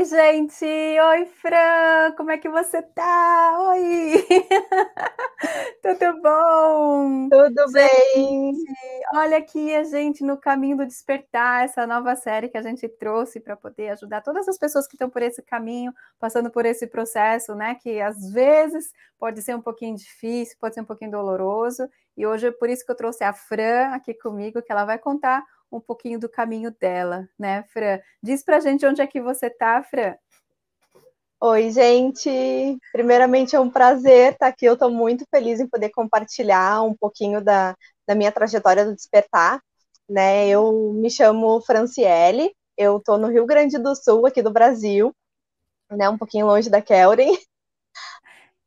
Oi, gente! Oi, Fran! Como é que você tá? Oi! Tudo bom? Tudo gente, bem! Olha aqui a gente no caminho do despertar, essa nova série que a gente trouxe para poder ajudar todas as pessoas que estão por esse caminho, passando por esse processo, né? Que às vezes pode ser um pouquinho difícil, pode ser um pouquinho doloroso. E hoje é por isso que eu trouxe a Fran aqui comigo, que ela vai contar um pouquinho do caminho dela, né, Fran? Diz pra gente onde é que você tá, Fran. Oi, gente! Primeiramente é um prazer estar aqui. Eu estou muito feliz em poder compartilhar um pouquinho da, da minha trajetória do despertar. Né? Eu me chamo Franciele, eu estou no Rio Grande do Sul, aqui do Brasil, né? um pouquinho longe da Kelren.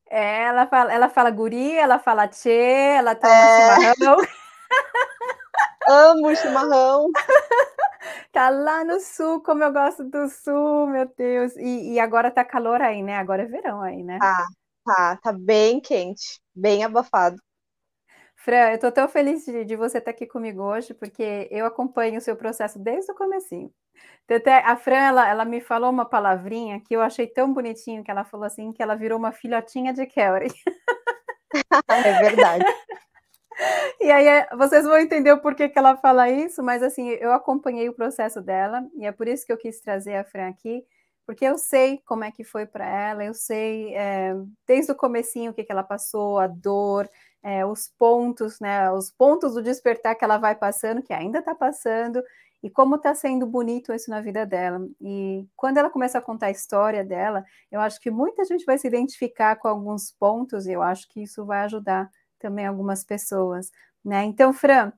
É, ela fala, ela fala guri, ela fala tchê, ela toma é... chimarrão. Amo chimarrão. tá lá no sul, como eu gosto do sul, meu Deus. E, e agora tá calor aí, né? Agora é verão aí, né? Tá, tá, tá bem quente, bem abafado. Fran, eu tô tão feliz de, de você estar tá aqui comigo hoje, porque eu acompanho o seu processo desde o comecinho. Até a Fran, ela, ela, me falou uma palavrinha que eu achei tão bonitinho, que ela falou assim, que ela virou uma filhotinha de Kelly. é verdade. E aí é, vocês vão entender o porquê que ela fala isso, mas assim, eu acompanhei o processo dela e é por isso que eu quis trazer a Fran aqui, porque eu sei como é que foi para ela, eu sei é, desde o comecinho o que, que ela passou, a dor, é, os pontos, né, os pontos do despertar que ela vai passando, que ainda está passando, e como está sendo bonito isso na vida dela. E quando ela começa a contar a história dela, eu acho que muita gente vai se identificar com alguns pontos, e eu acho que isso vai ajudar também algumas pessoas, né? Então, Fran,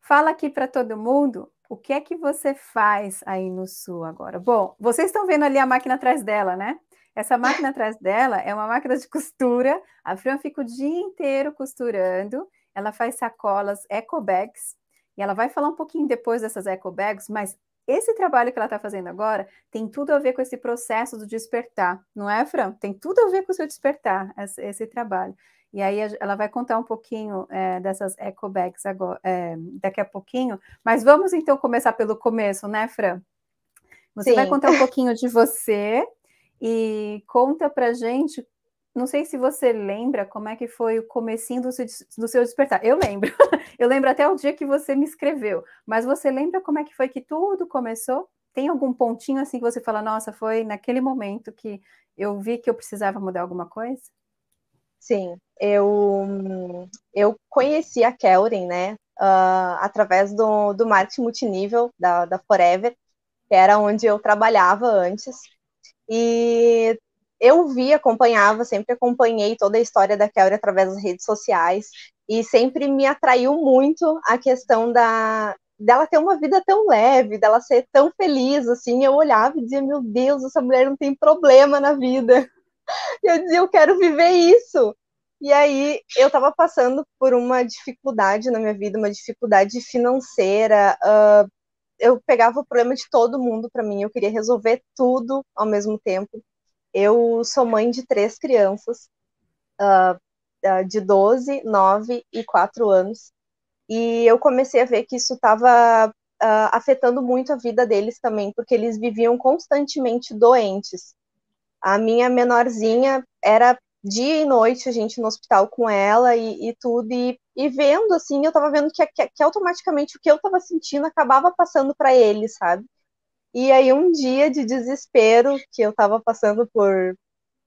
fala aqui para todo mundo o que é que você faz aí no sul agora. Bom, vocês estão vendo ali a máquina atrás dela, né? Essa máquina atrás dela é uma máquina de costura. A Fran fica o dia inteiro costurando. Ela faz sacolas eco bags. E ela vai falar um pouquinho depois dessas eco bags, mas esse trabalho que ela está fazendo agora tem tudo a ver com esse processo do despertar, não é, Fran? Tem tudo a ver com o seu despertar, esse, esse trabalho. E aí ela vai contar um pouquinho é, dessas eco bags agora, é, eh, daqui a pouquinho. Mas vamos então começar pelo começo, né, Fran? Você Sim. vai contar um pouquinho de você e conta pra gente. Não sei se você lembra como é que foi o comecinho do seu, do seu despertar. Eu lembro. Eu lembro até o dia que você me escreveu. Mas você lembra como é que foi que tudo começou? Tem algum pontinho assim que você fala, nossa, foi naquele momento que eu vi que eu precisava mudar alguma coisa? Sim, eu, eu conheci a Kelly, né, uh, através do, do marketing multinível da, da Forever, que era onde eu trabalhava antes. E eu vi, acompanhava, sempre acompanhei toda a história da Kelly através das redes sociais e sempre me atraiu muito a questão da dela ter uma vida tão leve, dela ser tão feliz assim. Eu olhava e dizia: "Meu Deus, essa mulher não tem problema na vida". E eu dizia, eu quero viver isso. E aí eu estava passando por uma dificuldade na minha vida, uma dificuldade financeira. Uh, eu pegava o problema de todo mundo para mim, eu queria resolver tudo ao mesmo tempo. Eu sou mãe de três crianças, uh, uh, de 12, 9 e 4 anos. E eu comecei a ver que isso estava afetando muito a vida deles também, porque eles viviam constantemente doentes. A minha menorzinha era dia e noite a gente no hospital com ela e, e tudo, e, e, vendo assim, eu tava vendo que, que, que, automaticamente o que eu tava sentindo acabava passando para ele, sabe? E aí um dia de desespero, que eu tava passando por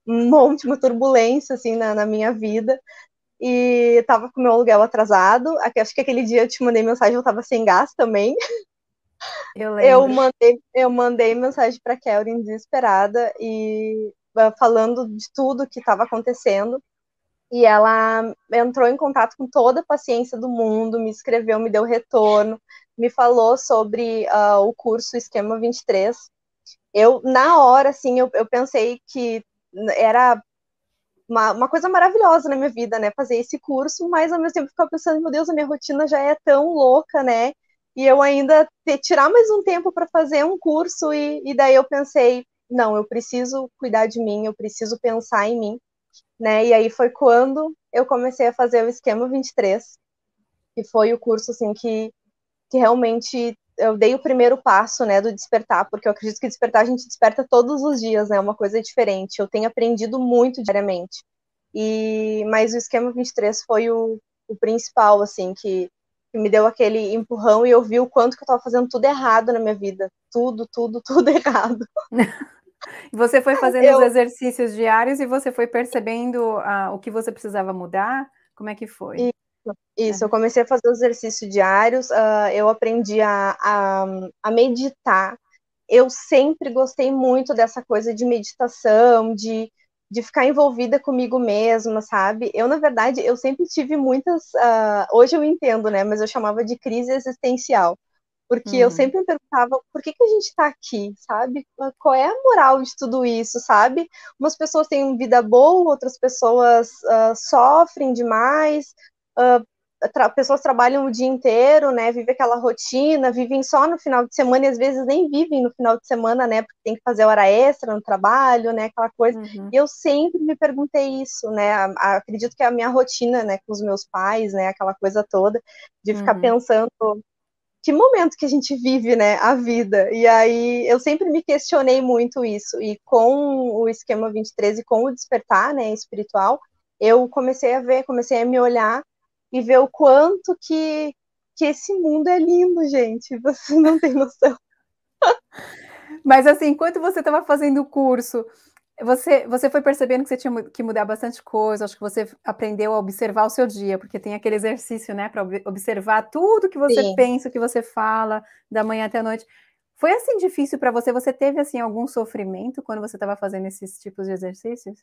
um monte, uma turbulência assim na, na minha vida, e tava com meu aluguel atrasado, acho que aquele dia eu te mandei mensagem, eu tava sem gás também, Eu, eu, mandei, eu mandei mensagem para Kelvin desesperada e ah, falando de tudo que estava acontecendo. E ela entrou em contato com toda a paciência do mundo, me escreveu, me deu retorno, me falou sobre uh, o curso Esquema 23. Eu, na hora, assim, eu, eu pensei que era uma, uma, coisa maravilhosa na minha vida, né? Fazer esse curso, mas ao mesmo tempo ficava pensando, meu Deus, a minha rotina já é tão louca, né? e eu ainda ter, tirar mais um tempo para fazer um curso e, e daí eu pensei, não, eu preciso cuidar de mim, eu preciso pensar em mim, né? E aí foi quando eu comecei a fazer o esquema 23, que foi o curso assim que que realmente eu dei o primeiro passo, né, do despertar, porque eu acredito que despertar a gente desperta todos os dias, né? É uma coisa diferente. Eu tenho aprendido muito diariamente. E mas o esquema 23 foi o, o principal assim que me deu aquele empurrão e eu vi o quanto que eu estava fazendo tudo errado na minha vida. Tudo, tudo, tudo errado. você foi fazendo eu... os exercícios diários e você foi percebendo ah, o que você precisava mudar? Como é que foi? Isso, é. eu comecei a fazer os exercícios diários, uh, eu aprendi a, a, a, meditar. Eu sempre gostei muito dessa coisa de meditação, de de ficar envolvida comigo mesma, sabe? Eu, na verdade, eu sempre tive muitas. Uh, hoje eu entendo, né? Mas eu chamava de crise existencial. Porque uhum. eu hum. sempre me perguntava por que, que a gente está aqui, sabe? Ah, qual é a moral de tudo isso, sabe? Umas pessoas têm vida boa, outras pessoas uh, sofrem demais, uh, tra pessoas trabalham o dia inteiro, né? Vivem aquela rotina, vivem só no final de semana e às vezes nem vivem no final de semana, né? Porque tem que fazer hora extra no trabalho, né? Aquela coisa. Uhum. E eu sempre me perguntei isso, né? A, a, acredito que é a minha rotina, né? Com os meus pais, né? Aquela coisa toda de ficar uhum. pensando que momento que a gente vive, né, a vida. E aí eu sempre me questionei muito isso. E com o esquema 23 e com o despertar, né, espiritual, eu comecei a ver, comecei a me olhar e ver o quanto que, que esse mundo é lindo, gente. Você não tem noção. Mas assim, enquanto você estava fazendo o curso, você, você foi percebendo que você tinha que mudar bastante coisa, acho que você aprendeu a observar o seu dia, porque tem aquele exercício, né, para observar tudo que você Sim. pensa, o que você fala, da manhã até a noite. Foi assim difícil para você? Você teve assim algum sofrimento quando você estava fazendo esses tipos de exercícios?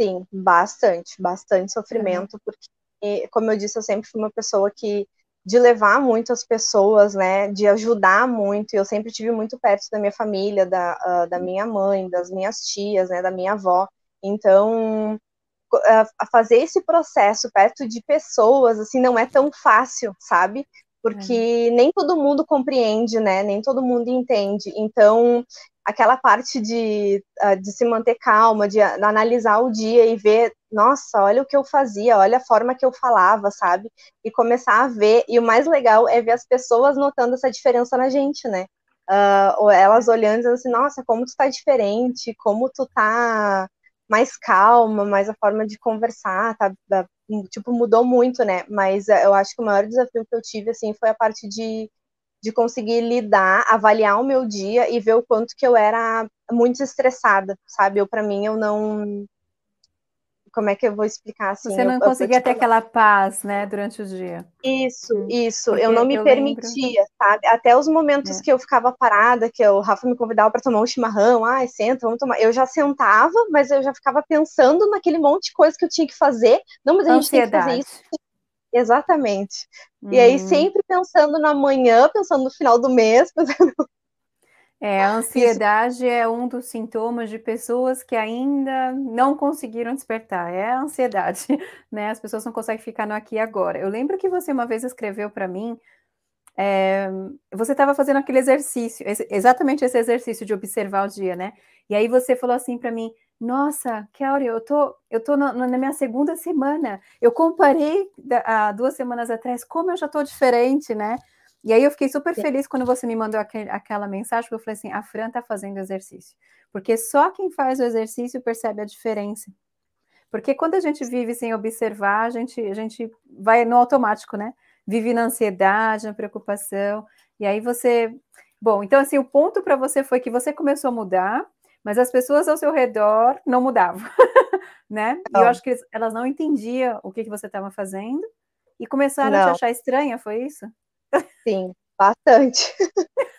Sim, bastante, bastante sofrimento, uhum. porque e, como eu disse, eu sempre fui uma pessoa que de levar muito as pessoas, né, de ajudar muito. Eu sempre tive muito perto da minha família, da, uh, da minha mãe, das minhas tias, né, da minha avó. Então, uh, fazer esse processo perto de pessoas, assim, não é tão fácil, sabe? porque é. nem todo mundo compreende, né? Nem todo mundo entende. Então, aquela parte de, ah, de se manter calma, de analisar o dia e ver, nossa, olha o que eu fazia, olha a forma que eu falava, sabe? E começar a ver. E o mais legal é ver as pessoas notando essa diferença na gente, né? Uh, elas olhando e dizendo assim, nossa, como tu tá diferente, como tu tá mais calma, mais a forma de conversar, tá, tá, tipo, mudou muito, né? Mas eh, eu acho que o maior desafio que eu tive, assim, foi a parte de, de conseguir lidar, avaliar o meu dia e ver o quanto que eu era muito estressada, sabe? Eu, para mim, eu não como é que eu vou explicar assim? Você não eu, conseguia eu ter aquela paz, né, durante o dia. Isso, hum, isso. Porque eu não me eu permitia, lembro. sabe? Até os momentos é. que eu ficava parada, que o Rafa me convidava para tomar um chimarrão, ai, senta, vamos tomar. Eu já sentava, mas eu já ficava pensando naquele monte de coisa que eu tinha que fazer. Não, mas a Ansiedade. gente tem que fazer isso. Exatamente. Hum. E aí uhum. sempre pensando na manhã, pensando no final do mês, pensando é, a ansiedade Isso. é um dos sintomas de pessoas que ainda não conseguiram despertar. É a ansiedade, né? As pessoas não conseguem ficar no aqui e agora. Eu lembro que você uma vez escreveu para mim, é, você estava fazendo aquele exercício, esse, exatamente esse exercício de observar o dia, né? E aí você falou assim para mim, nossa, Kelly, eu tô, eu tô na, na, minha segunda semana. Eu comparei da, há duas semanas atrás como eu já tô diferente, né? E aí eu fiquei super feliz quando você me mandou aquela mensagem, porque eu falei assim, a Fran tá fazendo exercício. Porque só quem faz o exercício percebe a diferença. Porque quando a gente vive sem observar, a gente, a gente vai no automático, né? Vive na ansiedade, na preocupação. E aí você. Bom, então assim, o ponto para você foi que você começou a mudar, mas as pessoas ao seu redor não mudavam, né? Não. E eu acho que elas não entendiam o que, que você estava fazendo e começaram não. a te achar estranha, foi isso? Sim, bastante.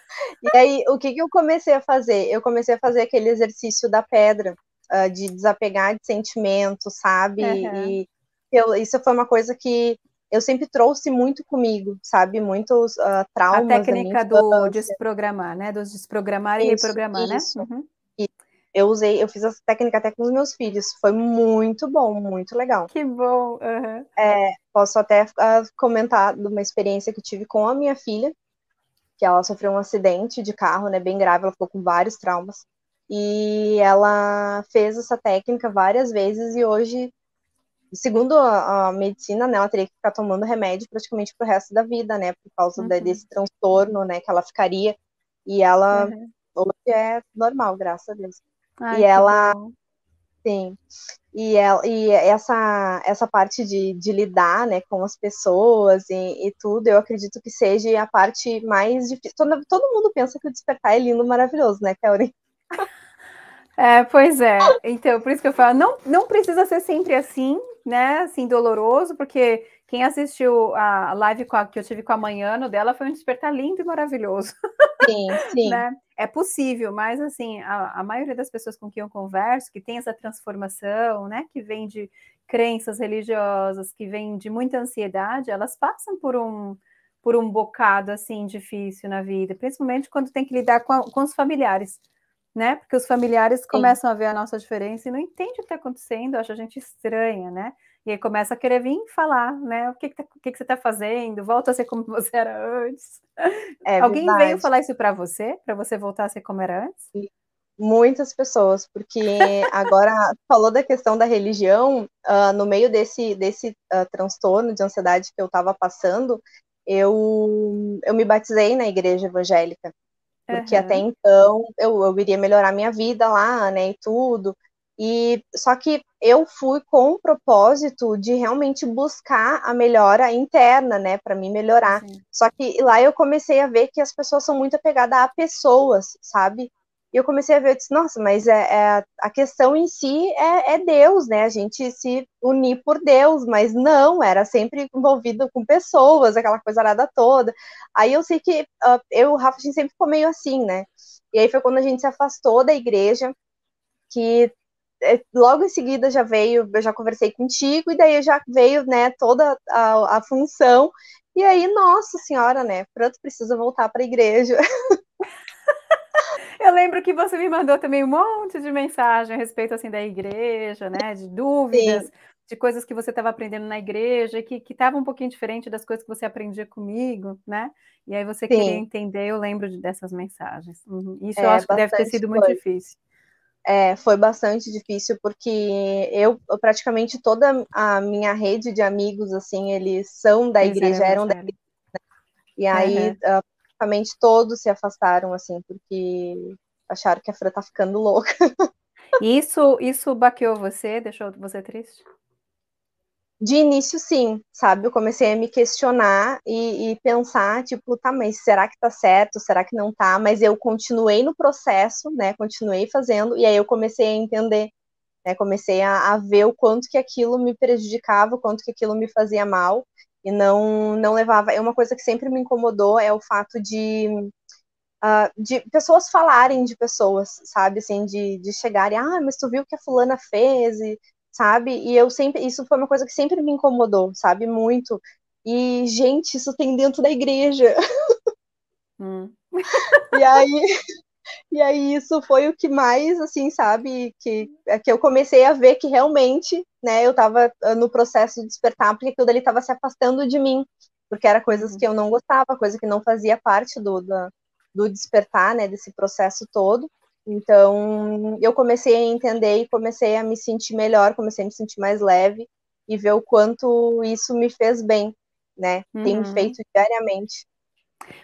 e aí, o que, que eu comecei a fazer? Eu comecei a fazer aquele exercício da pedra, uh, de desapegar de sentimento sabe? Uhum. E eu, isso foi uma coisa que eu sempre trouxe muito comigo, sabe? Muitos uh, traumas. A técnica do desprogramar, né? Dos desprogramar isso, e reprogramar, né? isso. né? Uhum. E eu usei, eu fiz essa técnica até com os meus filhos. Foi muito bom, muito legal. Que bom. Uhum. É, posso até uh, comentar de uma experiência que tive com a minha filha, que ela sofreu um acidente de carro, né, bem grave, ela ficou com vários traumas. E ela fez essa técnica várias vezes e hoje, segundo a, a medicina, né, ela teria que ficar tomando remédio praticamente pro resto da vida, né, por causa uhum. desse transtorno, né, que ela ficaria. E ela uhum. hoje é normal, graças a Deus. Ai, e ela bom. sim e, ela, e essa, essa parte de, de lidar né, com as pessoas e, e, tudo, eu acredito que seja a parte mais difícil. Todo, todo mundo pensa que o despertar é lindo, maravilhoso, né, Kelly? É, pois é. Então, por isso que eu falo, não, não precisa ser sempre assim, né? Assim, doloroso, porque quem assistiu a live a, que eu tive com a no dela foi um despertar lindo e maravilhoso. Sim, sim. né? É possível, mas assim, a, a, maioria das pessoas com quem eu converso, que tem essa transformação, né? Que vem de crenças religiosas, que vem de muita ansiedade, elas passam por um por um bocado assim difícil na vida, principalmente quando tem que lidar com, a, com os familiares, né? Porque os familiares sim. começam a ver a nossa diferença e não entende o que está acontecendo, acha a gente estranha, né? E aí começa a querer vir falar, né? O que, que, tá, o que, que você está fazendo? Volta a ser como você era antes. É Alguém verdade. veio falar isso para você? Para você voltar a ser como era antes? Muitas pessoas, porque agora falou da questão da religião, uh, no meio desse, desse uh, transtorno de ansiedade que eu estava passando, eu, eu me batizei na igreja evangélica. Porque uhum. até então eu, eu iria melhorar minha vida lá, né? E tudo. E só que eu fui com o propósito de realmente buscar a melhora interna, né, para mim melhorar. Sim. Só que lá eu comecei a ver que as pessoas são muito apegadas a pessoas, sabe? E eu comecei a ver, eu disse, nossa, mas é, é a questão em si é, é, Deus, né? A gente se unir por Deus, mas não, era sempre envolvido com pessoas, aquela coisa arada toda. Aí eu sei que uh, eu, o Rafa, a gente sempre ficou meio assim, né? E aí foi quando a gente se afastou da igreja, que é, logo em seguida já veio, eu já conversei contigo, e daí já veio, né, toda a, a função. E aí, nossa senhora, né, Pronto, precisa voltar para a igreja. Eu lembro que você me mandou também um monte de mensagem a respeito assim da igreja, né, de dúvidas, Sim. de coisas que você estava aprendendo na igreja, que que estava um pouquinho diferente das coisas que você aprendia comigo, né? E aí você Sim. queria entender, eu lembro dessas mensagens. Uhum. Isso é, eu acho que deve ter sido coisa. muito difícil é, foi bastante difícil, porque eu praticamente toda a minha rede de amigos, assim, eles são da eles igreja, eram da igreja. Né? E aí, uhum. praticamente todos se afastaram, assim, porque acharam que a Fran tá ficando louca. Isso, isso baqueou você? Deixou você triste? de início, sim, sabe? Eu comecei a me questionar e, e, pensar, tipo, tá, mas será que tá certo? Será que não tá? Mas eu continuei no processo, né? Continuei fazendo, e aí eu comecei a entender, né? Comecei a, a ver o quanto que aquilo me prejudicava, o quanto que aquilo me fazia mal, e não, não levava. É uma coisa que sempre me incomodou, é o fato de. Uh, de pessoas falarem de pessoas, sabe, assim, de, de chegarem, ah, mas tu viu o que a fulana fez, e sabe? E eu sempre, isso foi uma coisa que sempre me incomodou, sabe? Muito. E, gente, isso tem dentro da igreja. Hum. e aí, e aí isso foi o que mais, assim, sabe, que, é que eu comecei a ver que realmente, né, eu estava ah, no processo de despertar, porque aquilo ali estava se afastando de mim, porque era coisas uhum. que eu não gostava, coisa que não fazia parte do, do, do despertar, né, desse processo todo. Então, eu comecei a entender e comecei a me sentir melhor, comecei a me sentir mais leve e ver o quanto isso me fez bem, né? Uhum. feito diariamente.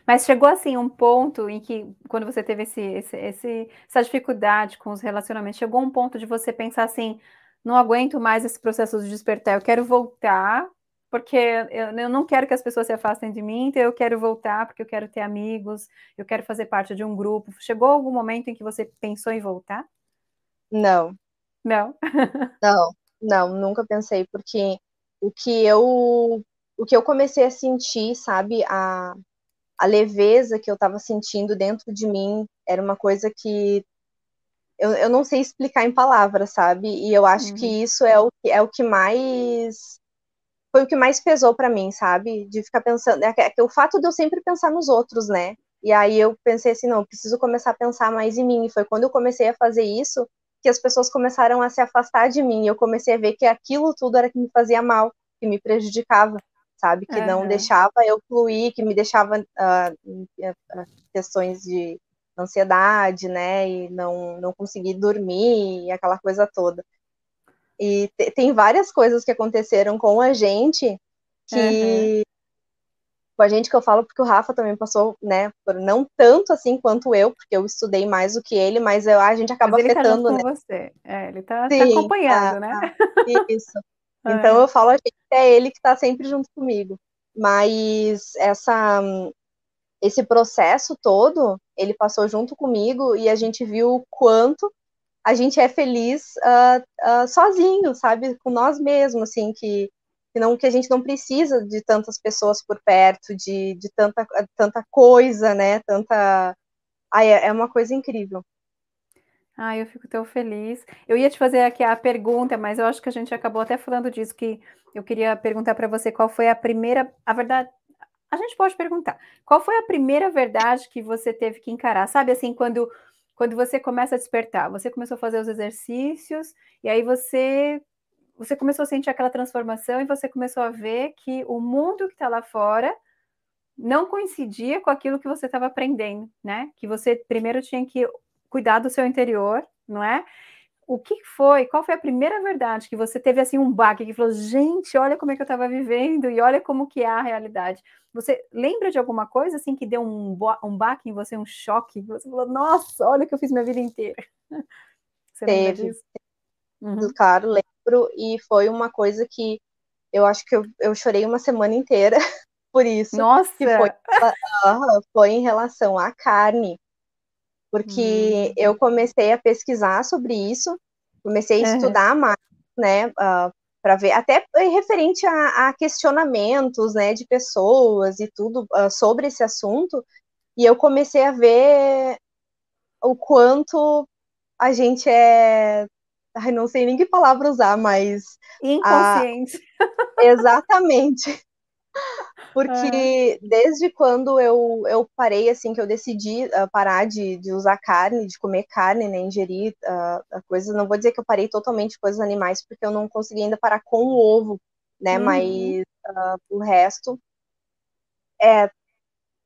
Mas chegou assim um ponto em que, quando você teve esse, esse, esse, essa dificuldade com os relacionamentos, chegou um ponto de você pensar assim: não aguento mais esse processo de despertar, eu quero voltar porque eu, não quero que as pessoas se afastem de mim, então eu quero voltar porque eu quero ter amigos, eu quero fazer parte de um grupo. Chegou algum momento em que você pensou em voltar? Não. Não. não, não, nunca pensei, porque o que eu o que eu comecei a sentir, sabe, a, a leveza que eu estava sentindo dentro de mim era uma coisa que eu, eu não sei explicar em palavras, sabe? E eu acho uhum. que isso é o, é o que mais foi o que mais pesou para mim, sabe? De ficar pensando. É, é, o fato de eu sempre pensar nos outros, né? E aí eu pensei assim, não, preciso começar a pensar mais em mim. E foi quando eu comecei a fazer isso que as pessoas começaram a se afastar de mim. E eu comecei a ver que aquilo tudo era que me fazia mal, que me prejudicava, sabe? Que uhum. não deixava eu fluir, que me deixava uh, questões de ansiedade, né? E não, não conseguir dormir, aquela coisa toda. E tem várias coisas que aconteceram com a gente que. Uhum. Com a gente que eu falo, porque o Rafa também passou, né? Por não tanto assim quanto eu, porque eu estudei mais do que ele, mas eu, a gente acaba mas ele tá afetando, tá né? Com você. É, ele tá, tá Sim, tá acompanhando, tá, né? Tá. Isso. Então eu falo, a gente é ele que tá sempre junto comigo. Mas essa, esse processo todo, ele passou junto comigo e a gente viu o quanto a gente é feliz uh, uh, sozinho, sabe? Com nós mesmos, assim, que, que, não, que a gente não precisa de tantas pessoas por perto, de, de tanta, tanta coisa, né? Tanta. Ai, é, é uma coisa incrível. Ah, eu fico tão feliz. Eu ia te fazer aqui a pergunta, mas eu acho que a gente acabou até falando disso, que eu queria perguntar para você qual foi a primeira, a verdade, a gente pode perguntar, qual foi a primeira verdade que você teve que encarar? Sabe assim, quando quando você começa a despertar, você começou a fazer os exercícios e aí você você começou a sentir aquela transformação e você começou a ver que o mundo que está lá fora não coincidia com aquilo que você estava aprendendo, né? Que você primeiro tinha que cuidar do seu interior, não é? o que foi, qual foi a primeira verdade que você teve assim um baque que falou, gente, olha como é que eu estava vivendo e olha como que é a realidade. Você lembra de alguma coisa assim que deu um, um baque em você, um choque? Você falou, nossa, olha o que eu fiz minha vida inteira. Você teve, Uhum. claro, lembro e foi uma coisa que eu acho que eu, eu chorei uma semana inteira por isso. Nossa! Foi, uh, foi em relação à carne porque hum. eu comecei a pesquisar sobre isso, comecei a uhum. estudar mais, né, uh, ah, para ver, até referente a, a, questionamentos, né, de pessoas e tudo uh, sobre esse assunto, e eu comecei a ver o quanto a gente é. Ai, não sei nem que palavra usar, mas. Inconsciente. A... Ah, exatamente. Porque desde quando eu, eu parei, assim, que eu decidi uh, parar de, de usar carne, de comer carne, né, ingerir uh, coisas, não vou dizer que eu parei totalmente coisas animais, porque eu não consegui ainda parar com o ovo, né, uhum. mas uh, o resto é,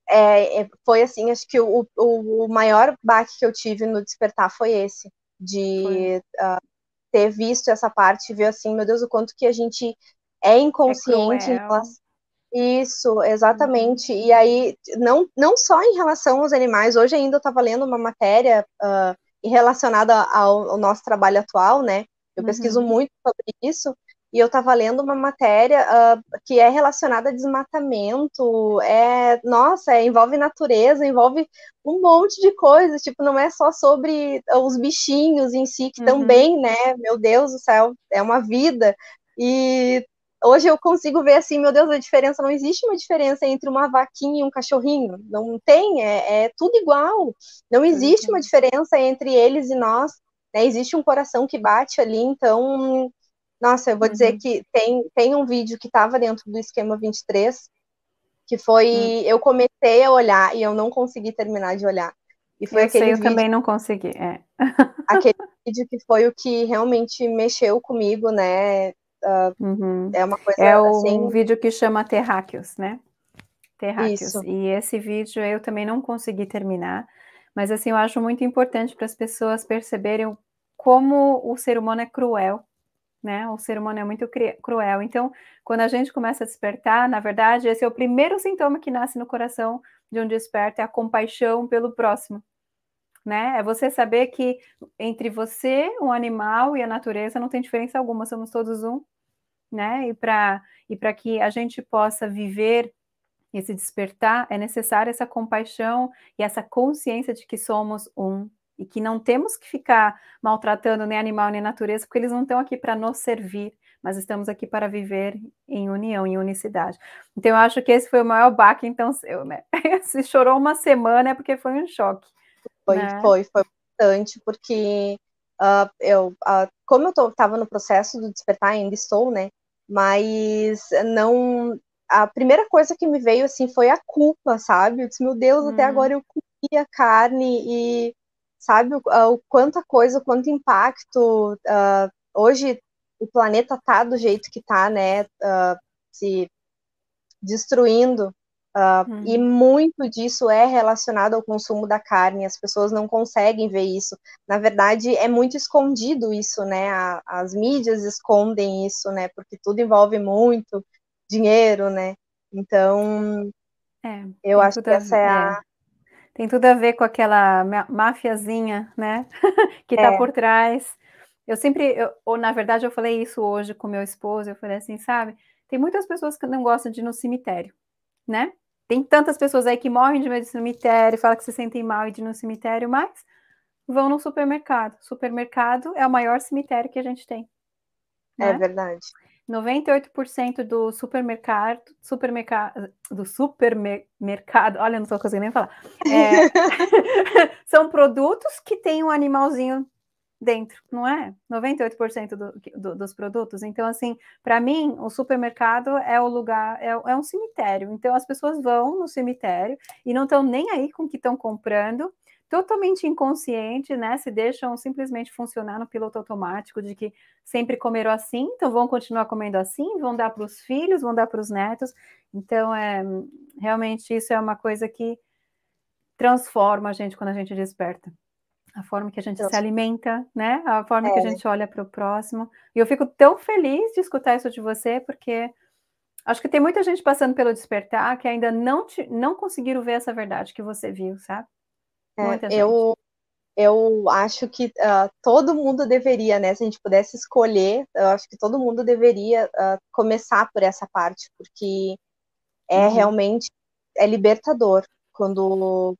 é, é, foi assim, acho que o, o, o, maior baque que eu tive no despertar foi esse, de uh, ter visto essa parte, ver assim, meu Deus, o quanto que a gente é, é inconsciente é em relação isso, exatamente. Uhum. E aí, não, não só em relação aos animais, hoje ainda eu estava lendo uma matéria uh, relacionada ao, ao, nosso trabalho atual, né? Eu uhum. pesquiso muito sobre isso, e eu estava lendo uma matéria uh, que é relacionada a desmatamento, é, nossa, é, envolve natureza, envolve um monte de coisas, tipo, não é só sobre ah, os bichinhos em si, que uhum. também, né, meu Deus do céu, é uma vida, e hoje eu consigo ver assim, meu Deus, a diferença não existe uma diferença entre uma vaquinha e um cachorrinho, não tem, é, é tudo igual, não existe é. uma diferença entre eles e nós, né? Existe um coração que bate ali, então, nossa, eu vou dizer uhum. que tem, tem um vídeo que estava dentro do esquema 23 que foi uhum. eu comecei a olhar e eu não consegui terminar de olhar. E foi eu aquele sei, eu vídeo, também não consegui. É. aquele vídeo que foi o que realmente mexeu comigo, né? uhum. É uma coisa É assim... um vídeo que chama Terráqueos, né? Terráqueos. Isso. E esse vídeo eu também não consegui terminar, mas assim, eu acho muito importante para as pessoas perceberem como o ser humano é cruel, né? O ser humano é muito cruel. Então, quando a gente começa a despertar, na verdade, esse é o primeiro sintoma que nasce no coração de um desperto, é a compaixão pelo próximo, né? É você saber que entre você, o animal e a natureza não tem diferença alguma, somos todos um, né? E para e para que a gente possa viver esse despertar, é necessária essa compaixão e essa consciência de que somos um e que não temos que ficar maltratando nem animal nem natureza, porque eles não estão aqui para nos servir, mas estamos aqui para viver em união, em unicidade. Então eu acho que esse foi o maior baque então seu, né? Se chorou uma semana é porque foi um choque. Foi, né? foi, foi bastante, porque uh, eu, uh, como eu estava no processo do despertar, ainda estou, né? Mas não. A primeira coisa que me veio assim foi a culpa, sabe? Eu disse, meu Deus, hum. até uhum. agora eu comia carne e sabe o, ah, o quanta coisa, o quanto impacto. Uh, hoje o planeta tá do jeito que tá, né? se destruindo Uh, hum. E muito disso é relacionado ao consumo da carne, as pessoas não conseguem ver isso. Na verdade, é muito escondido isso, né? A, as mídias escondem isso, né? Porque tudo envolve muito dinheiro, né? Então, é, eu acho que essa é a, é a. Tem tudo a ver com aquela mafiazinha, né? que está é. por trás. Eu sempre, eu, ou na verdade, eu falei isso hoje com meu esposo, eu falei assim, sabe? Tem muitas pessoas que não gostam de ir no cemitério, né? Tem tantas pessoas aí que morrem de medo de cemitério, falam que se sentem mal e de ir no cemitério, mas vão no supermercado. Supermercado é o maior cemitério que a gente tem. É né? É verdade. 98% do supermercado, supermercado, do supermercado, olha, não estou conseguindo nem falar, é, são produtos que têm um animalzinho dentro, não é? 98% do, do, dos produtos. Então, assim, para mim, o supermercado é o lugar, é, é, um cemitério. Então, as pessoas vão no cemitério e não estão nem aí com o que estão comprando, totalmente inconsciente, né? Se deixam simplesmente funcionar no piloto automático de que sempre comeram assim, então vão continuar comendo assim, vão dar para os filhos, vão dar para os netos. Então, é realmente isso é uma coisa que transforma a gente quando a gente desperta a forma que a gente se alimenta, né? A forma é. que a é. gente olha para o próximo. E eu fico tão feliz de escutar isso de você, porque acho que tem muita gente passando pelo despertar que ainda não te, não conseguiram ver essa verdade que você viu, sabe? É, eu eu acho que uh, todo mundo deveria, né? Se a gente pudesse escolher, eu acho que todo mundo deveria uh, começar por essa parte, porque é uhum. realmente é libertador quando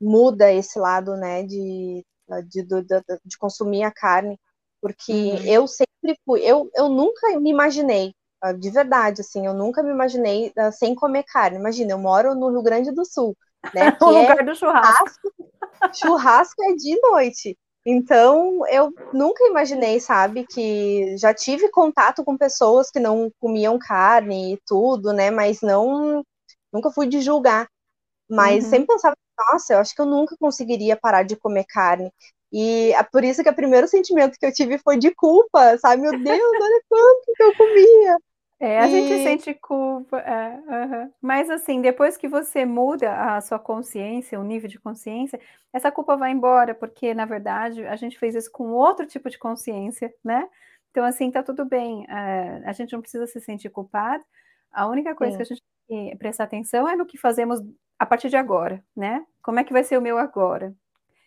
muda esse lado, né, de de, de, de consumir a carne, porque uhum. eu sempre fui, eu, eu nunca me imaginei, ah, de verdade, assim, eu nunca me imaginei ah, sem comer carne. Imagina, eu moro no Rio Grande do Sul, né? Que o é lugar é do churrasco. Churrasco, churrasco é de noite. Então, eu nunca imaginei, sabe, que já tive contato com pessoas que não comiam carne e tudo, né? Mas não nunca fui de julgar. Mas uhum. sempre pensava, nossa, eu acho que eu nunca conseguiria parar de comer carne. E é por isso que o primeiro sentimento que eu tive foi de culpa, sabe? Meu Deus, olha quanto que eu comia. É, a e... gente sente culpa. É, Mas assim, depois que você muda a sua consciência, o nível de consciência, essa culpa vai embora, porque na verdade a gente fez isso com outro tipo de consciência, né? Então, assim, tá tudo bem. É, a gente não precisa se sentir culpado. A única coisa Sim. que a gente tem que prestar atenção é no que fazemos a partir de agora, né? Como é que vai ser o meu agora?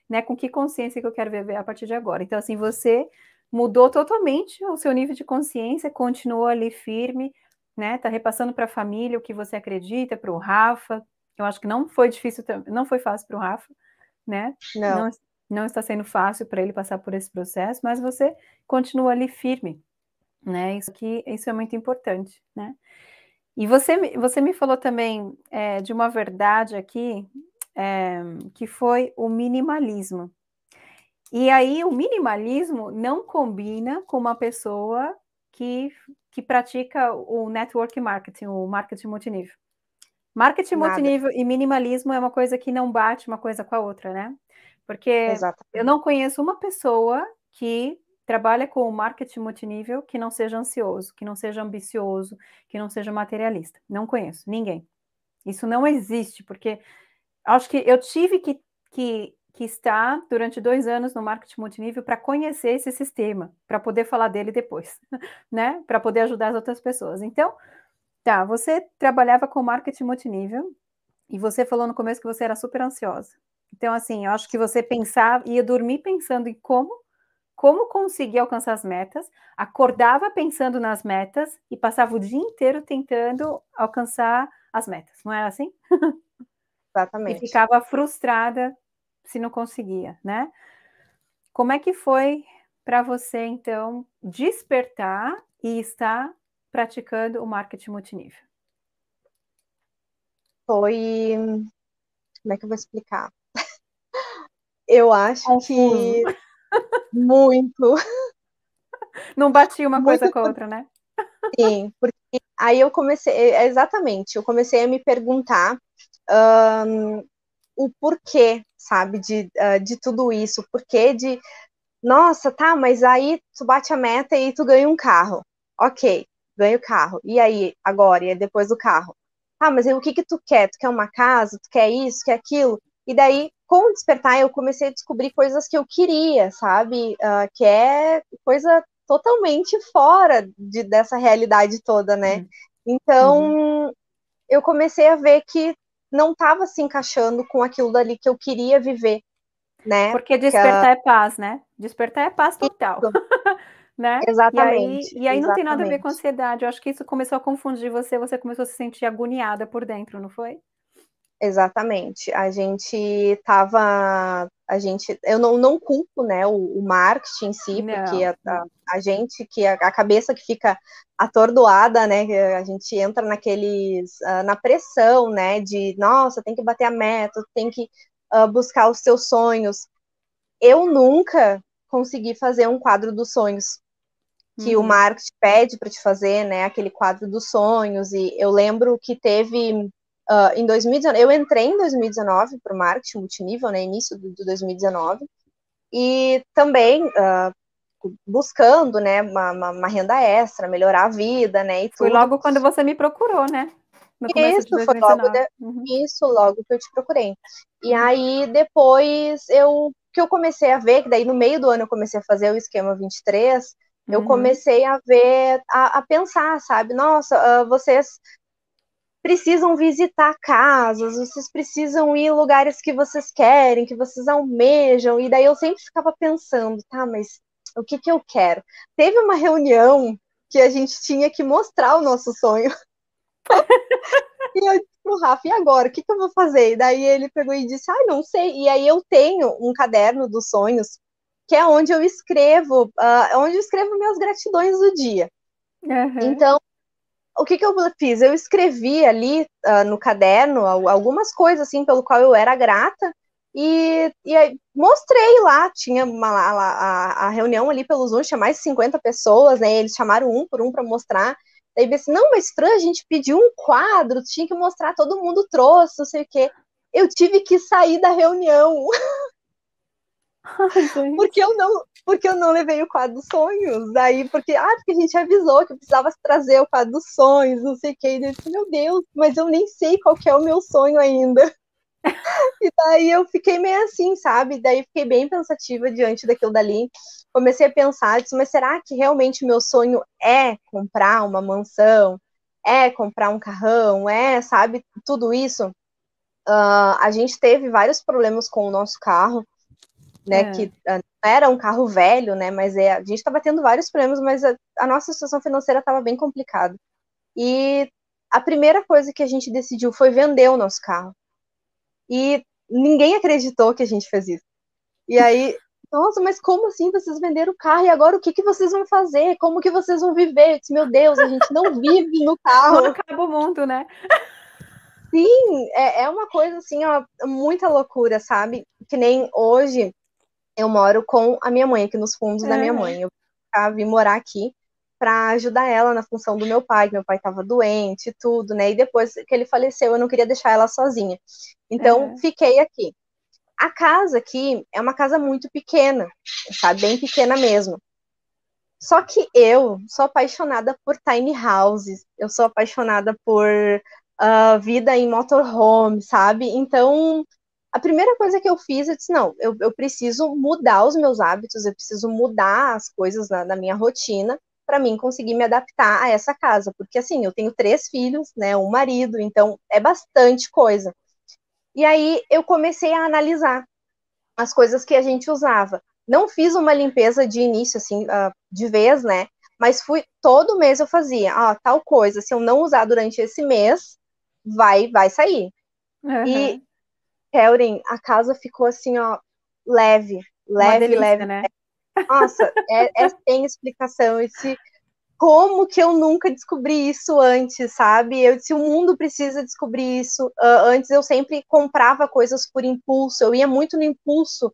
Né? Com que consciência que eu quero viver a partir de agora? Então, assim, você mudou totalmente o seu nível de consciência, continuou ali firme, né? Tá repassando para a família o que você acredita, para o Rafa. Eu acho que não foi difícil, não foi fácil para o Rafa, né? Não. não. não está sendo fácil para ele passar por esse processo, mas você continua ali firme, né? Isso que isso é muito importante, né? E você, você me falou também é, de uma verdade aqui, é, que foi o minimalismo. E aí, o minimalismo não combina com uma pessoa que, que pratica o network marketing, o marketing multinível. Marketing Nada. multinível e minimalismo é uma coisa que não bate uma coisa com a outra, né? Porque Exatamente. eu não conheço uma pessoa que trabalha com o marketing multinível que não seja ansioso, que não seja ambicioso, que não seja materialista. Não conheço ninguém. Isso não existe, porque acho que eu tive que, que, que estar durante dois anos no marketing multinível para conhecer esse sistema, para poder falar dele depois, né? Para poder ajudar as outras pessoas. Então, tá, você trabalhava com marketing multinível e você falou no começo que você era super ansiosa. Então, assim, eu acho que você pensava, ia dormir pensando em como como conseguir alcançar as metas, acordava pensando nas metas e passava o dia inteiro tentando alcançar as metas, não era assim? Exatamente. e ficava frustrada se não conseguia, né? Como é que foi para você, então, despertar e estar praticando o marketing multinível? Foi. Como é que eu vou explicar? Eu acho Confuso. que. Muito. Não batia uma Muito coisa com a outra, né? Sim, porque aí eu comecei, é, é exatamente, eu comecei a me perguntar um, o porquê, sabe, de, ah, de tudo isso, porque porquê de, nossa, tá, mas aí tu bate a meta e tu ganha um carro, ok, ganha o carro, e aí, agora, e depois do carro, tá, mas aí, o que que tu quer? Tu quer uma casa, tu quer isso, quer aquilo? E daí, com o despertar, eu comecei a descobrir coisas que eu queria, sabe? Uh, que é coisa totalmente fora de, dessa realidade toda, né? Uhum. Então, uhum. eu comecei a ver que não estava se encaixando com aquilo dali que eu queria viver, né? Porque despertar é paz, né? Despertar é paz total. né? Exatamente. E aí, e aí não tem nada a ver com ansiedade. Eu acho que isso começou a confundir você, você começou a se sentir agoniada por dentro, não foi? Exatamente. A gente tava a gente, eu não, não culpo, né, o, o marketing em si, não. porque a, a, a, gente que a, a, cabeça que fica atordoada, né, a gente entra naqueles uh, na pressão, né, de nossa, tem que bater a meta, tem que uh, buscar os seus sonhos. Eu nunca consegui fazer um quadro dos sonhos que uhum. o marketing pede para te fazer, né, aquele quadro dos sonhos e eu lembro que teve Uh, em 2019, eu entrei em 2019 para o marketing multinível, né, início de 2019, e também uh, buscando, né, uma, uma, uma, renda extra, melhorar a vida, né, e tudo. Foi logo quando você me procurou, né? isso, foi logo de, uhum. isso, logo que eu te procurei. E aí, depois, eu que eu comecei a ver, que daí no meio do ano eu comecei a fazer o esquema 23, eu uhum. comecei a ver, a, a pensar, sabe? Nossa, uh, vocês precisam visitar casas, vocês precisam ir em lugares que vocês querem, que vocês almejam. E daí eu sempre ficava pensando, tá, mas o que que eu quero? Teve uma reunião que a gente tinha que mostrar o nosso sonho. e eu disse pro Rafa, e agora? O que, que eu vou fazer? E daí ele pegou e disse, ah, não sei. E aí eu tenho um caderno dos sonhos, que é onde eu escrevo, uh, onde eu escrevo minhas gratidões do dia. Uhum. Então, o que, que eu fiz? Eu escrevi ali uh, no caderno algumas coisas assim pelo qual eu era grata e, e mostrei lá, tinha uma, a, a, reunião ali pelo Zoom, tinha mais de 50 pessoas, né? Eles chamaram um por um para mostrar. Daí eu disse, não, mas Fran, a gente pediu um quadro, tinha que mostrar, todo mundo trouxe, não sei o quê. Eu tive que sair da reunião. porque eu não porque eu não levei o quadro dos sonhos. aí porque, ah, porque a gente avisou que precisava trazer o quadro dos sonhos, não sei o que. eu disse, meu Deus, mas eu nem sei qual que é o meu sonho ainda. e daí eu fiquei meio assim, sabe? Daí fiquei bem pensativa diante daquilo dali. Comecei a pensar, disse, mas será que realmente meu sonho é comprar uma mansão? É comprar um carrão? É, sabe, tudo isso? Uh, a gente teve vários problemas com o nosso carro né? É. Que ah, não era um carro velho, né? Mas é, a gente estava tendo vários prêmios, mas a, a nossa situação financeira estava bem complicada. E a primeira coisa que a gente decidiu foi vender o nosso carro. E ninguém acreditou que a gente fez isso. E aí, nossa, mas como assim vocês venderam o carro? E agora o que, que vocês vão fazer? Como que vocês vão viver? disse, meu Deus, a gente não vive no carro. Não acaba o mundo, né? Sim, é, é uma coisa assim, ó, muita loucura, sabe? Que nem hoje eu moro com a minha mãe, aqui nos fundos é. da minha é. mãe. Eu vim morar aqui para ajudar ela na função do meu pai, que meu pai estava doente e tudo, né? E depois que ele faleceu, eu não queria deixar ela sozinha. Então, é. fiquei aqui. A casa aqui é uma casa muito pequena, sabe? Tá? Bem pequena mesmo. Só que eu sou apaixonada por tiny houses, eu sou apaixonada por uh, vida em motorhome, sabe? Então, a primeira coisa que eu fiz, eu disse, não, eu, eu preciso mudar os meus hábitos, eu preciso mudar as coisas na, na minha rotina para mim conseguir me adaptar a essa casa, porque assim, eu tenho três filhos, né, um marido, então é bastante coisa. E aí eu comecei a analisar as coisas que a gente usava. Não fiz uma limpeza de início, assim, ah, de vez, né, mas fui, todo mês eu fazia, ah, tal coisa, se eu não usar durante esse mês, vai, vai sair. Uhum. E Kelrin, a casa ficou assim, ó, leve, leve, delícia, leve. Né? Nossa, é, é sem explicação. Esse, como que eu nunca descobri isso antes, sabe? Eu disse, o mundo precisa descobrir isso. Uh, antes eu sempre comprava coisas por impulso, eu ia muito no impulso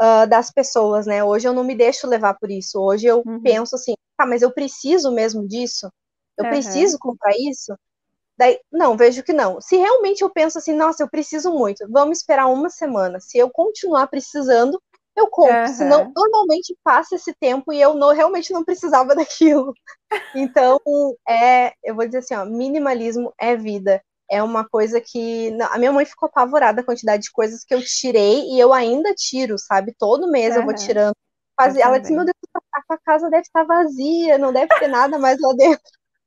uh, das pessoas, né? Hoje eu não me deixo levar por isso. Hoje eu uhum. penso assim, tá, mas eu preciso mesmo disso? Eu uhum. preciso comprar isso? Daí, não, vejo que não. Se realmente eu penso assim, nossa, eu preciso muito, vamos esperar uma semana. Se eu continuar precisando, eu compro. Uhum. Senão, normalmente passa esse tempo e eu não, realmente não precisava daquilo. Então, é, eu vou dizer assim, ó, minimalismo é vida. É uma coisa que. Não, a minha mãe ficou apavorada com a quantidade de coisas que eu tirei e eu ainda tiro, sabe? Todo mês uhum. eu vou tirando. Quase. eu ela disse: Meu Deus, a tua casa deve estar vazia, não deve ter nada mais lá dentro.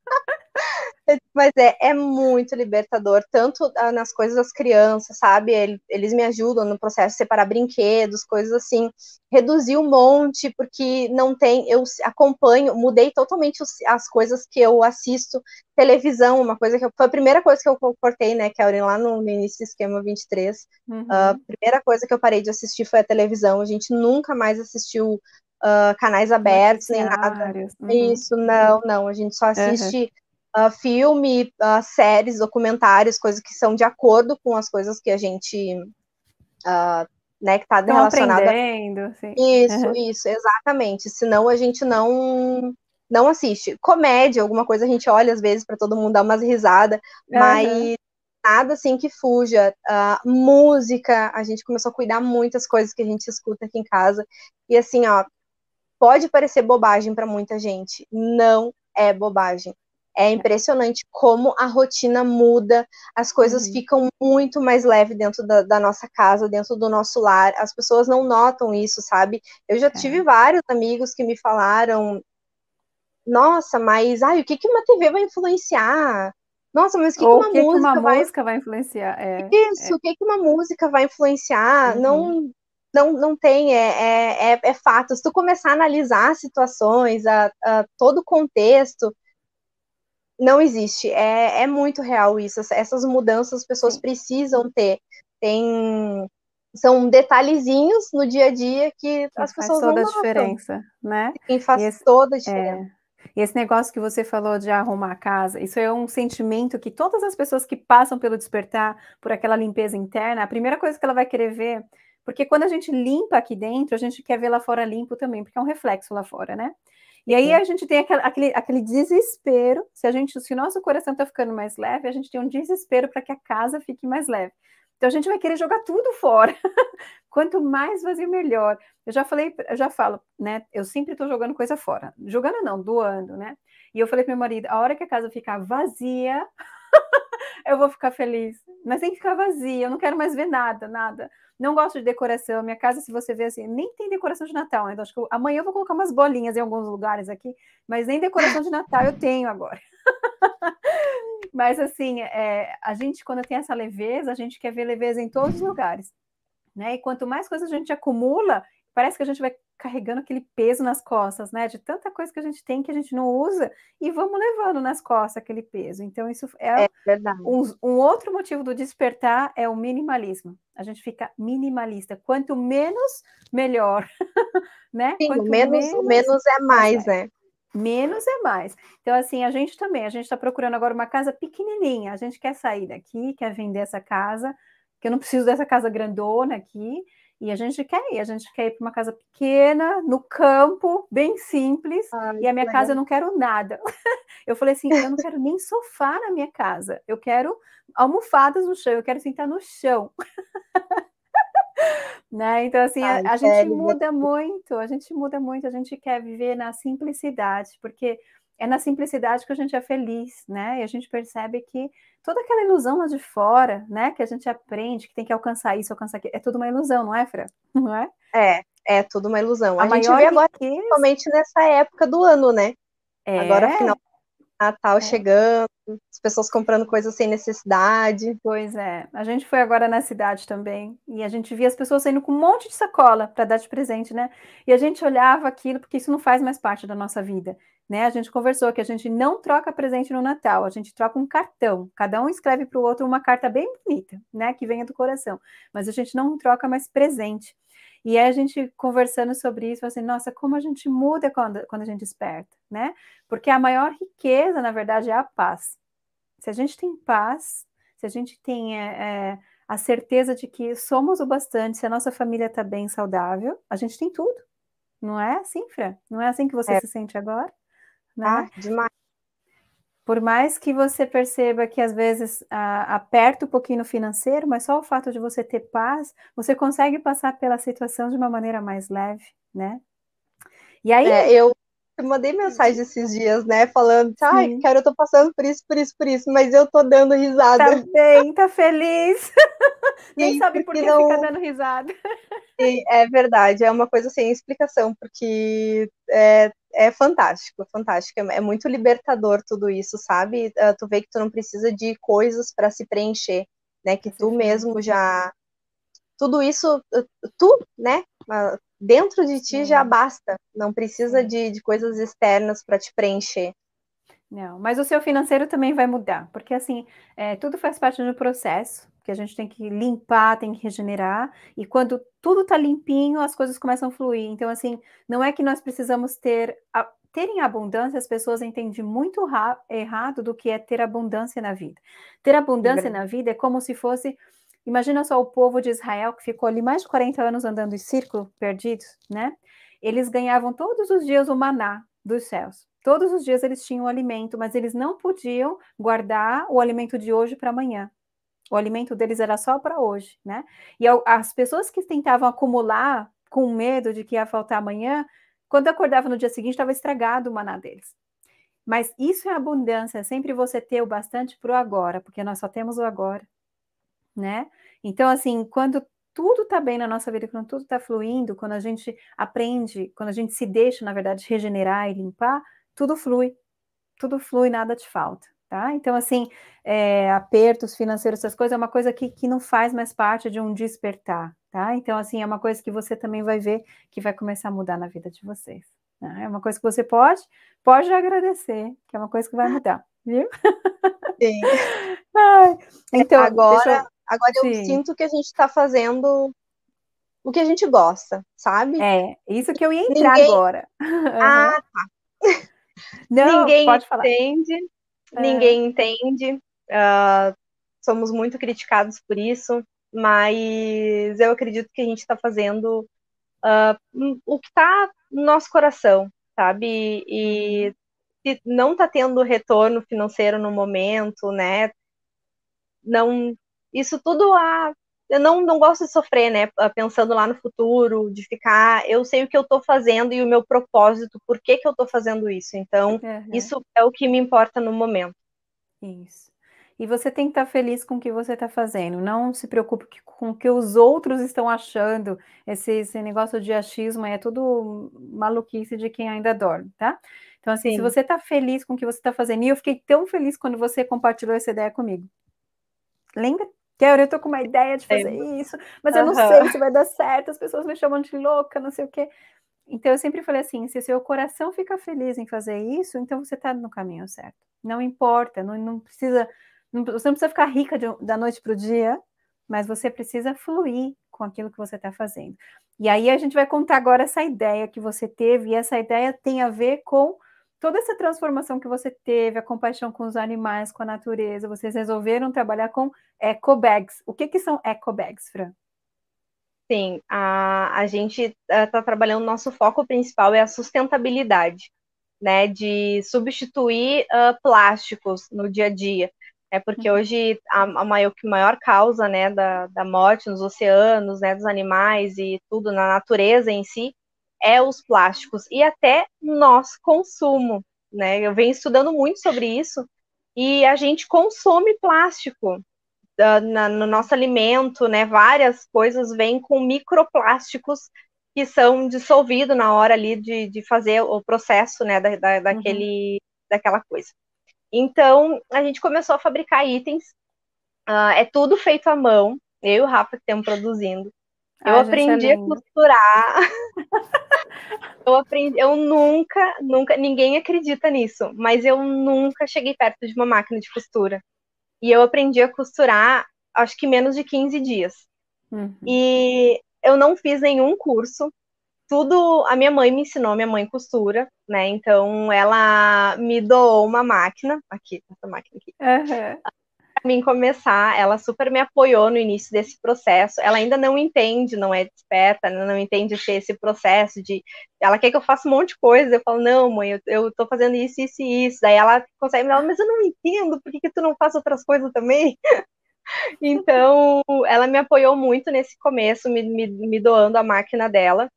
Mas é, é muito libertador, tanto nas coisas das crianças, sabe? Eles me ajudam no processo de separar brinquedos, coisas assim. Reduzi um monte, porque não tem. Eu acompanho, mudei totalmente as coisas que eu assisto. Televisão, uma coisa que eu, foi a primeira coisa que eu cortei, né, Kelly, lá no, no início do esquema 23. Uhum. A primeira coisa que eu parei de assistir foi a televisão. A gente nunca mais assistiu Uh, canais abertos, nem nada. Uhum. Isso, não, não. A gente só assiste uh, filme, uh, séries, documentários, coisas que são de acordo com as coisas que a gente uh, né, que está relacionada sim. Isso, uhum. isso, exatamente. Senão a gente não não assiste. Comédia, alguma coisa a gente olha às vezes para todo mundo dar umas risadas, uhum. mas nada assim que fuja. Uh, música, a gente começou a cuidar muitas coisas que a gente escuta aqui em casa. E assim, ó, pode parecer bobagem para muita gente, não é bobagem. É impressionante como a rotina muda, as coisas uhum. ficam muito mais leves dentro da, da, nossa casa, dentro do nosso lar. As pessoas não notam isso, sabe? Eu já é. tive vários amigos que me falaram: nossa, mas ai, o que, que uma TV vai influenciar? Nossa, mas o que, que uma, que música, que uma vai... música vai influenciar? É, isso, é. o que, que uma música vai influenciar? Uhum. Não, não, não tem, é, é, é, é, fato. Se tu começar a analisar situações, a, a todo o contexto, não existe. É, é muito real isso. Essas mudanças as pessoas precisam ter. Tem são detalhezinhos no dia a dia que, as pessoas não Faz toda a diferença, né? Quem faz esse, toda a é. diferença. É. E esse negócio que você falou de arrumar a casa, isso é um sentimento que todas as pessoas que passam pelo despertar, por aquela limpeza interna, a primeira coisa que ela vai querer ver, porque quando a gente limpa aqui dentro, a gente quer ver lá fora limpo também, porque é um reflexo lá fora, né? E aí tá. a gente tem aquele, aquele, aquele desespero. Se a gente, se o nosso coração está ficando mais leve, a gente tem um desespero para que a casa fique mais leve. Então a gente vai querer jogar tudo fora. Quanto mais vazio, melhor. Eu já falei, eu já falo, né? Eu sempre estou jogando coisa fora. Jogando não, doando, né? E eu falei para meu marido, a hora que a casa ficar vazia, eu vou ficar feliz. Mas tem que ficar vazia, eu não quero mais ver nada, nada. Não gosto de decoração. Minha casa, se você vê assim, nem tem decoração de Natal né? então Acho que eu, amanhã eu vou colocar umas bolinhas em alguns lugares aqui, mas nem decoração de Natal eu tenho agora. mas assim, é, a gente, quando tem essa leveza, a gente quer ver leveza em todos os lugares. Né? E quanto mais coisas a gente acumula, parece que a gente vai carregando aquele peso nas costas, né? De tanta coisa que a gente tem que a gente não usa e vamos levando nas costas aquele peso. Então, isso é, é um, um, outro motivo do despertar é o minimalismo. A gente fica minimalista. Quanto menos, melhor. né? Sim, menos, menos, menos, é mais, é. né? Menos é mais. Então, assim, a gente também, a gente está procurando agora uma casa pequenininha. A gente quer sair daqui, quer vender essa casa, que eu não preciso dessa casa grandona aqui. E a gente quer ir, a gente quer ir para uma casa pequena, no campo, bem simples. Ai, e a minha legal. casa eu não quero nada. Eu falei assim: eu não quero nem sofá na minha casa, eu quero almofadas no chão, eu quero sentar no chão. né? Então, assim, Ai, a, a gente muda muito, a gente muda muito, a gente quer viver na simplicidade, porque é na simplicidade que a gente é feliz, né? E a gente percebe que toda aquela ilusão lá de fora, né? Que a gente aprende, que tem que alcançar isso, alcançar aquilo, é tudo uma ilusão, não é, Fran? Não é? É, é tudo uma ilusão. A, a gente vê agora, que... principalmente nessa época do ano, né? É... Agora, final Natal é. chegando, as pessoas comprando coisas sem necessidade. Pois é. A gente foi agora na cidade também e a gente via as pessoas saindo com um monte de sacola para dar de presente, né? E a gente olhava aquilo porque isso não faz mais parte da nossa vida, né? A gente conversou que a gente não troca presente no Natal, a gente troca um cartão. Cada um escreve para o outro uma carta bem bonita, né? Que venha do coração. Mas a gente não troca mais presente. E aí a gente conversando sobre isso, assim, nossa, como a gente muda quando, quando a gente desperta, né? Porque a maior riqueza, na verdade, é a paz. Se a gente tem paz, se a gente tem é, é, a certeza de que somos o bastante, se a nossa família está bem saudável, a gente tem tudo. Não é assim, Fran? Não é assim que você é. se sente agora? Né? Ah, demais. Por mais que você perceba que às vezes a, aperta um pouquinho no financeiro, mas só o fato de você ter paz, você consegue passar pela situação de uma maneira mais leve, né? E aí. É, eu mandei mensagem esses dias, né? Falando, ai, cara, eu tô passando por isso, por isso, por isso, mas eu tô dando risada. Tá bem, tá feliz. nem sabe por que não... fica dando risada. Sim, é verdade, é uma coisa sem explicação, porque é, é fantástico, é fantástico, é, é muito libertador tudo isso, sabe? Ah, tu vê que tu não precisa de coisas para se preencher, né? Que tu mesmo já tudo isso, ah, tu, né? Ah, dentro de ti já basta, não precisa de, de coisas externas para te preencher. Não, mas o seu financeiro também vai mudar, porque assim, é, tudo faz parte do processo, que a gente tem que limpar, tem que regenerar, e quando tudo tá limpinho, as coisas começam a fluir. Então, assim, não é que nós precisamos ter a, ter em abundância, as pessoas entendem muito errado do que é ter abundância na vida. Ter abundância na vida é como se fosse. Imagina só o povo de Israel que ficou ali mais de 40 anos andando em círculo, perdidos, né? Eles ganhavam todos os dias o maná dos céus. Todos os dias eles tinham alimento, mas eles não podiam guardar o alimento de hoje para amanhã. O alimento deles era só para hoje, né? E as pessoas que tentavam acumular com medo de que ia faltar amanhã, quando acordavam no dia seguinte, estava estragado o maná deles. Mas isso é abundância, é sempre você ter o bastante para o agora, porque nós só temos o agora, né? Então, assim, quando tudo está bem na nossa vida, quando tudo está fluindo, quando a gente aprende, quando a gente se deixa, na verdade, regenerar e limpar, tudo flui, tudo flui, nada te falta. Tá? Então, assim, é, apertos financeiros, essas coisas, é uma coisa que, que não faz mais parte de um despertar, tá? Então, assim, é uma coisa que você também vai ver que vai começar a mudar na vida de vocês. Né? É uma coisa que você pode, pode agradecer, que é uma coisa que vai mudar, viu? Sim. Ai, é, então, agora, eu... agora eu Sim. sinto que a gente está fazendo o que a gente gosta, sabe? É, isso que eu ia entrar Ninguém... agora. Ah, tá. Não, ninguém entende, é. ninguém entende. Uh, somos muito criticados por isso, mas eu acredito que a gente está fazendo uh, o que está no nosso coração, sabe? E, uhum. não está tendo retorno financeiro no momento, né? Não, isso tudo há eu não, não gosto de sofrer, né? Ah, pensando lá no futuro, de ficar, eu sei o que eu tô fazendo e o meu propósito, por que, que eu tô fazendo isso. Então, uhum. isso é o que me importa no momento. Isso. E você tem que estar tá feliz com o que você está fazendo. Não se preocupe com o que os outros estão achando. Esse, esse negócio de achismo é tudo maluquice de quem ainda dorme, tá? Então, assim, Sim. se você está feliz com o que você está fazendo, e eu fiquei tão feliz quando você compartilhou essa ideia comigo. Lembra? Quero, eu tô com uma ideia de fazer é. isso, mas eu não sei se vai dar certo, as pessoas me chamam de louca, não sei o quê. Então eu sempre falei assim: se seu coração fica feliz em fazer isso, então você tá no caminho certo. Não importa, não, não precisa. Não, você não precisa ficar rica de, da noite pro dia, mas você precisa fluir com aquilo que você está fazendo. E aí a gente vai contar agora essa ideia que você teve, e essa ideia tem a ver com toda essa transformação que você teve, a compaixão com os animais, com a natureza, vocês resolveram trabalhar com ecobags. O que, que são ecobags, Fran? Sim, a, a gente está eh, trabalhando, nosso foco principal é a sustentabilidade, né, de substituir uh, plásticos no dia a dia, É porque uhum. hoje a, a, maior, a maior causa, né, da, da morte nos oceanos, né, dos animais e tudo na natureza em si, é os plásticos e até nosso consumo, né? Eu venho estudando muito sobre isso e a gente consome plástico uh, na, no nosso alimento, né? Várias coisas vêm com microplásticos que são dissolvidos na hora ali de, de fazer o processo, né? Da, da, daquele, uhum. daquela coisa. Então, a gente começou a fabricar itens. Uh, é tudo feito à mão. Eu e o Rafa que estamos produzindo. Eu ah, aprendi a costurar. Eu aprendi, eu nunca, nunca, ninguém acredita nisso, mas eu nunca cheguei perto de uma máquina de costura. E eu aprendi a costurar, acho que menos de 15 dias. Uhum. E eu não fiz nenhum curso. Tudo a minha mãe me ensinou, minha mãe costura, né? Então ela me doou uma máquina, aqui, essa máquina aqui. Uhum mim começar. Ela super me apoiou no início desse processo. Ela ainda não entende, não é desperta, não entende esse, esse processo de. Ela quer que eu faça um monte de coisa. Eu falo, não, mãe, eu, eu tô fazendo isso, isso e isso. Daí ela consegue me mas eu não entendo, por que, que tu não faz outras coisas também? então, ela me apoiou muito nesse começo, me, me, me doando a máquina dela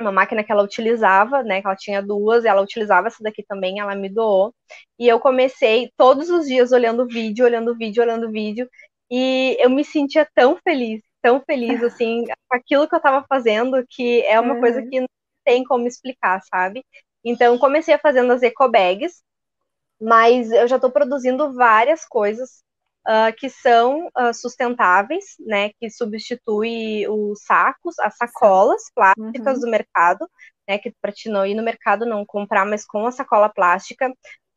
uma máquina que ela utilizava, né? Que ela tinha duas, ela utilizava essa daqui também, ela me doou. E eu comecei todos os dias olhando vídeo, olhando vídeo, olhando vídeo. E eu me sentia tão feliz, tão feliz, assim, com aquilo que eu estava fazendo, que é uma uhum. coisa que não tem como explicar, sabe? Então, comecei fazendo as eco bags, mas eu já estou produzindo várias coisas uh, que são uh, sustentáveis, né, que substitui os sacos, as sacolas plásticas uhum. do mercado, né, que para te não ir no mercado não comprar, mas com a sacola plástica.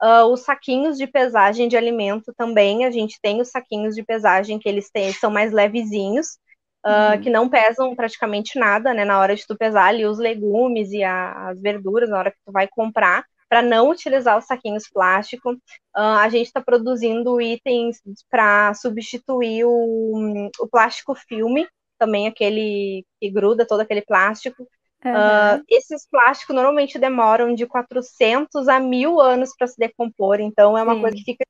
Uh, os saquinhos de pesagem de alimento também, a gente tem os saquinhos de pesagem que eles têm, são mais levezinhos, Uh, uhum. que não pesam praticamente nada, né? Na hora de tu pesar ali os legumes e a, as verduras, na hora que tu vai comprar, para não utilizar os saquinhos plásticos. Uh, a gente está produzindo itens para substituir o, o, plástico filme, também aquele que gruda todo aquele plástico. Uhum. Uh, esses plásticos normalmente demoram de 400 a mil anos para se decompor, então é uma Sim. coisa que fica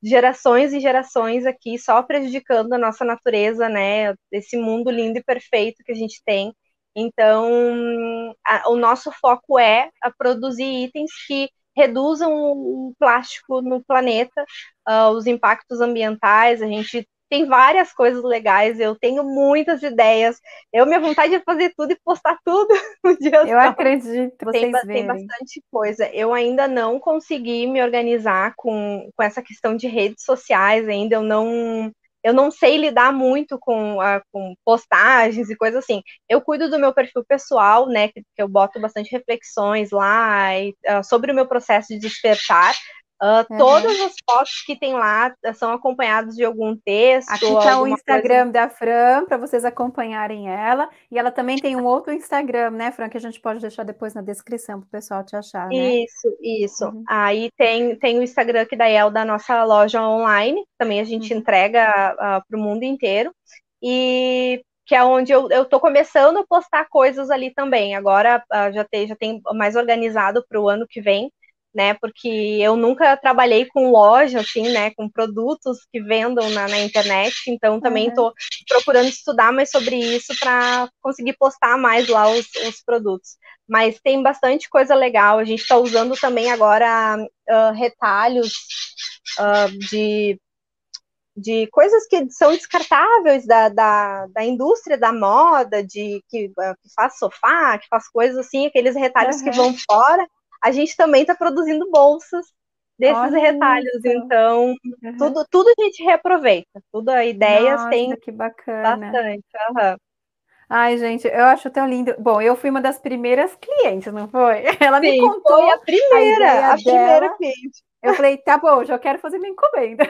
gerações e gerações aqui só prejudicando a nossa natureza, né? Esse mundo lindo e perfeito que a gente tem. Então, a, o nosso foco é produzir itens que reduzam o plástico no planeta, uh, os impactos ambientais. A gente tem várias coisas legais, eu tenho muitas ideias. Eu, minha vontade é fazer tudo e postar tudo no dia Eu só. acredito, tem, tem, bastante coisa. Eu ainda não consegui me organizar com, com essa questão de redes sociais, ainda eu não eu não sei lidar muito com, a, com, postagens e coisas assim. Eu cuido do meu perfil pessoal, né? Que, que eu boto bastante reflexões lá e, uh, sobre o meu processo de despertar, Uh, uhum. Todas as fotos que tem lá eh, são acompanhadas de algum texto. Aqui está o Instagram coisa... da Fran, para vocês acompanharem ela. E ela também tem um outro Instagram, né, Fran, que a gente pode deixar depois na descrição para o pessoal te achar. Né? Isso, isso. Uhum. Aí tem, tem o Instagram que daí é o da nossa loja online, também a gente uhum. entrega uh, ah, para o mundo inteiro. E que é onde eu, eu tô começando a postar coisas ali também. Agora uh, já, te já tem mais organizado para o ano que vem né? Porque eu nunca trabalhei com loja, assim, né? Com produtos que vendam na, na internet. Então, também estou uhum. procurando estudar mais sobre isso para conseguir postar mais lá os, os, produtos. Mas tem bastante coisa legal. A gente está usando também agora uh, retalhos uh, de de coisas que são descartáveis da, da, da indústria da moda, de que, ah, que faz sofá, que faz coisas assim, aqueles retalhos uhum. que vão fora a gente também está produzindo bolsas desses retalhos. Isso. Então, uhum. tudo, tudo a gente reaproveita. Tudo a ideias Nossa, tem que bacana. bastante. Uhum. Ai, gente, eu acho tão lindo. Bom, eu fui uma das primeiras clientes, não foi? Ela Sim, me contou. Foi a primeira, a, a primeira cliente. Eu falei, tá bom, já quero fazer minha encomenda.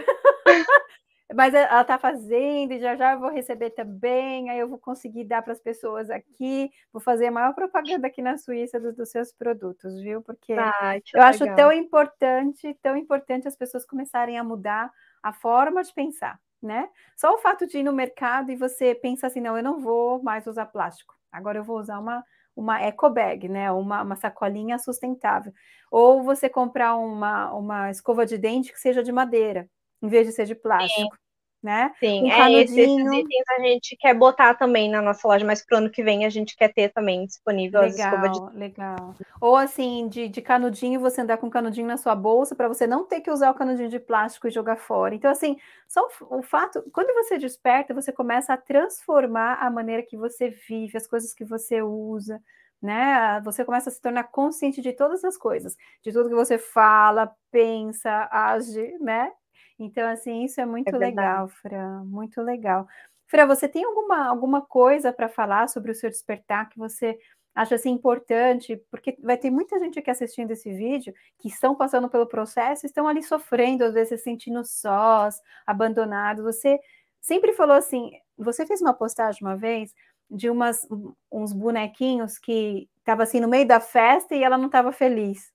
mas é, ela está fazendo, e já já eu vou receber também, aí eu vou conseguir dar para as pessoas aqui, vou fazer a maior propaganda aqui na Suíça dos, dos seus produtos, viu? Porque ah, eu legal. acho tão importante, tão importante as pessoas começarem a mudar a forma de pensar, né? Só o fato de ir no mercado e você pensa assim, não, eu não vou mais usar plástico, agora eu vou usar uma uma eco bag, né? Uma, uma sacolinha sustentável. Ou você comprar uma, uma escova de dente que seja de madeira, em vez de ser de plástico. Sim. Né? Sim, um é, esses, esses, itens a gente quer botar também na nossa loja, mas pro ano que vem a gente quer ter também disponível legal, as escovas de... Legal. Ou assim, de, de canudinho, você andar com canudinho na sua bolsa para você não ter que usar o canudinho de plástico e jogar fora. Então, assim, só o, o fato, quando você desperta, você começa a transformar a maneira que você vive, as coisas que você usa. Né? Você começa a se tornar consciente de todas as coisas, de tudo que você fala, pensa, age, né? Então, assim, isso é, é muito é legal, Fran, muito legal. Fran, você tem alguma, alguma coisa para falar sobre o seu despertar que você acha assim importante? Porque vai ter muita gente aqui assistindo esse vídeo que estão passando pelo processo, estão ali sofrendo, às vezes sentindo sós, abandonados. Você sempre falou assim, você fez uma postagem uma vez de umas, uns bonequinhos que estava assim no meio da festa e ela não estava feliz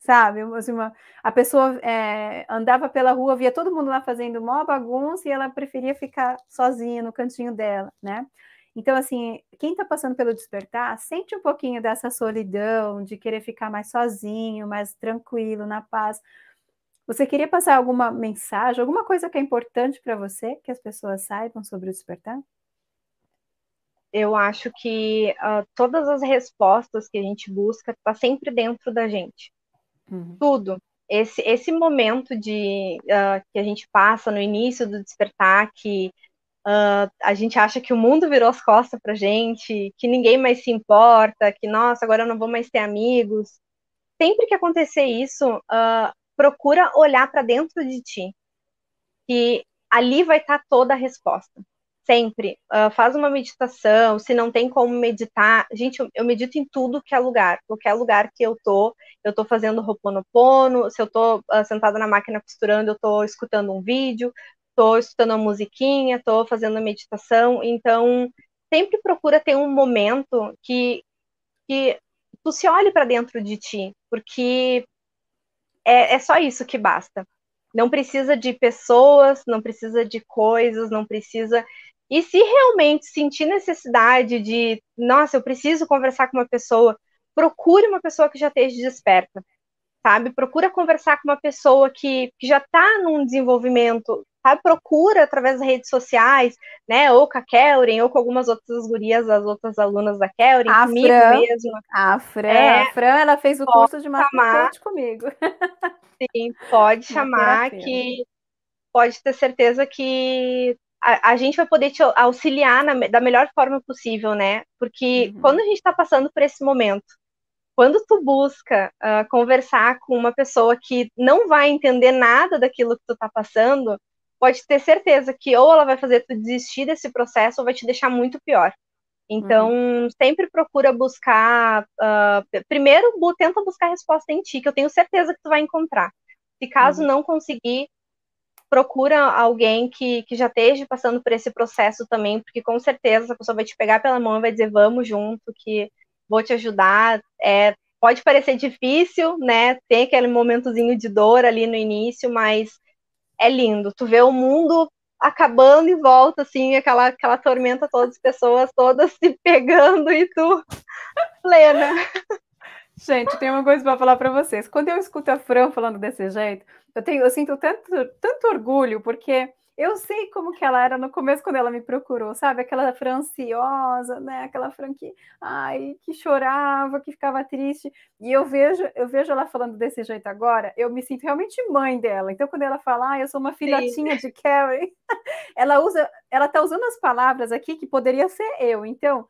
sabe? Assim, uma, a pessoa é, andava pela rua, via todo mundo lá fazendo mó bagunça e ela preferia ficar sozinha no cantinho dela, né? Então, assim, quem está passando pelo despertar sente um pouquinho dessa solidão, de querer ficar mais sozinho, mais tranquilo, na paz. Você queria passar alguma mensagem, alguma coisa que é importante para você, que as pessoas saibam sobre o despertar? Eu acho que uh, todas as respostas que a gente busca está sempre dentro da gente. Uhum. Tudo. Esse, esse momento de uh, que a gente passa no início do despertar, que uh, a gente acha que o mundo virou as costas para gente, que ninguém mais se importa, que, nossa, agora eu não vou mais ter amigos. Sempre que acontecer isso, uh, procura olhar para dentro de ti, que ali vai estar tá toda a resposta sempre uh, faz uma meditação, se não tem como meditar, gente, eu, eu, medito em tudo que é lugar, qualquer lugar que eu tô, eu tô fazendo roponopono, se eu tô uh, sentada na máquina costurando, eu tô escutando um vídeo, tô escutando a musiquinha, tô fazendo a meditação, então sempre procura ter um momento que, que tu se olhe para dentro de ti, porque é, é só isso que basta não precisa de pessoas, não precisa de coisas, não precisa e se realmente sentir necessidade de, nossa, eu preciso conversar com uma pessoa, procure uma pessoa que já esteja desperta, sabe? Procura conversar com uma pessoa que, que já está num desenvolvimento, sabe? Procura através das redes sociais, né? Ou com a Kellen, ou com algumas outras gurias, as outras alunas da Kellen, a comigo Fran, A Fran, é, a Fran, ela fez o curso de massagem comigo. Sim, pode chamar que pode ter certeza que a, a, gente vai poder te auxiliar na, da melhor forma possível, né? Porque uhum. quando a gente está passando por esse momento, quando tu busca uh, conversar com uma pessoa que não vai entender nada daquilo que tu está passando, pode ter certeza que ou ela vai fazer tu desistir desse processo ou vai te deixar muito pior. Então, uhum. sempre procura buscar. Uh, primeiro, tenta buscar a resposta em ti, que eu tenho certeza que tu vai encontrar. Se caso uhum. não conseguir, procura alguém que, que já esteja passando por esse processo também, porque com certeza essa pessoa vai te pegar pela mão e vai dizer, vamos junto, que vou te ajudar. É, pode parecer difícil, né? Tem aquele momentozinho de dor ali no início, mas é lindo. Tu vê o mundo acabando e volta, assim, aquela, aquela tormenta todas as pessoas todas se pegando e tu plena. Gente, tem uma coisa para falar para vocês. Quando eu escuto a Fran falando desse jeito, eu, tenho, eu sinto tanto, tanto orgulho, porque eu sei como que ela era no começo quando ela me procurou, sabe? Aquela franciosa, né? Aquela Fran que, ai, que chorava, que ficava triste. E eu vejo, eu vejo ela falando desse jeito agora, eu me sinto realmente mãe dela. Então, quando ela fala, ah, eu sou uma filhotinha Sim. de Carrie, ela usa, ela tá usando as palavras aqui que poderia ser eu. Então,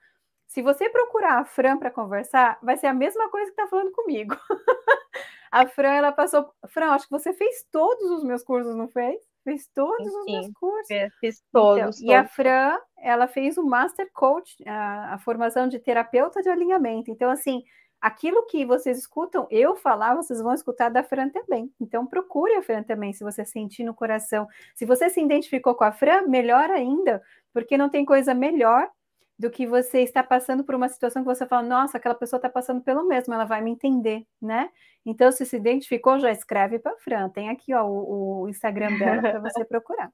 se você procurar a Fran para conversar, vai ser a mesma coisa que está falando comigo. a Fran, ela passou. Fran, acho que você fez todos os meus cursos, não fez? Fez todos Sim, os meus cursos. Fiz todos, então, todos, E a Fran, ela fez o Master Coach, a, a formação de terapeuta de alinhamento. Então, assim, aquilo que vocês escutam eu falar, vocês vão escutar da Fran também. Então procure a Fran também, se você sentir no coração. Se você se identificou com a Fran, melhor ainda, porque não tem coisa melhor do que você está passando por uma situação que você fala, nossa, aquela pessoa está passando pelo mesmo, ela vai me entender, né? Então, se se identificou, já escreve para a Fran. Tem aqui ó, o, o Instagram dela para você procurar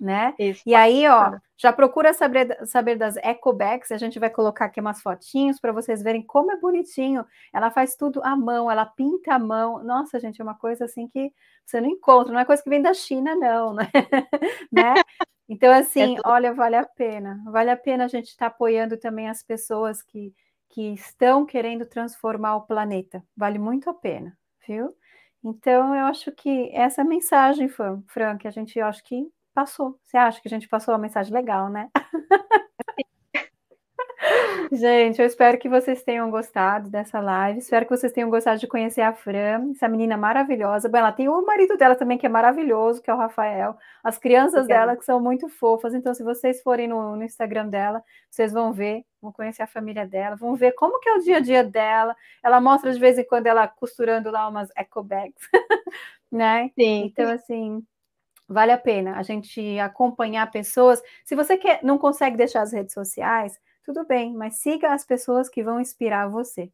né? Isso, e aí, ó, já procura saber, saber das ecobags, a gente vai colocar aqui umas fotinhos para vocês verem como é bonitinho. Ela faz tudo à mão, ela pinta à mão. Nossa, gente, é uma coisa assim que você não encontra, não é coisa que vem da China, não, né? né? Então, é assim, é olha, vale a pena. Vale a pena a gente estar tá apoiando também as pessoas que, que estão querendo transformar o planeta. Vale muito a pena, viu? Então, eu acho que essa é mensagem, Fran, Frank, a gente eu acho que passou. Você acha que a gente passou uma mensagem legal, né? Gente, eu espero que vocês tenham gostado dessa live. Espero que vocês tenham gostado de conhecer a Fran, essa menina maravilhosa. Bom, ela tem o marido dela também, que é maravilhoso, que é o Rafael. As crianças Obrigada. dela, que são muito fofas. Então, se vocês forem no, no, Instagram dela, vocês vão ver, vão conhecer a família dela, vão ver como que é o dia a dia dela. Ela mostra de vez em quando ela costurando lá umas eco bags, né? Sim. Então, assim, Vale a pena a gente acompanhar pessoas. Se você quer, não consegue deixar as redes sociais, tudo bem, mas siga as pessoas que vão inspirar você.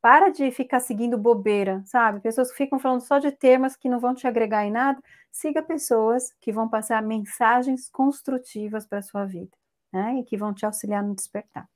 Para de ficar seguindo bobeira, sabe? Pessoas que ficam falando só de temas que não vão te agregar em nada. Siga pessoas que vão passar mensagens construtivas para a sua vida, né? E que vão te auxiliar no despertar.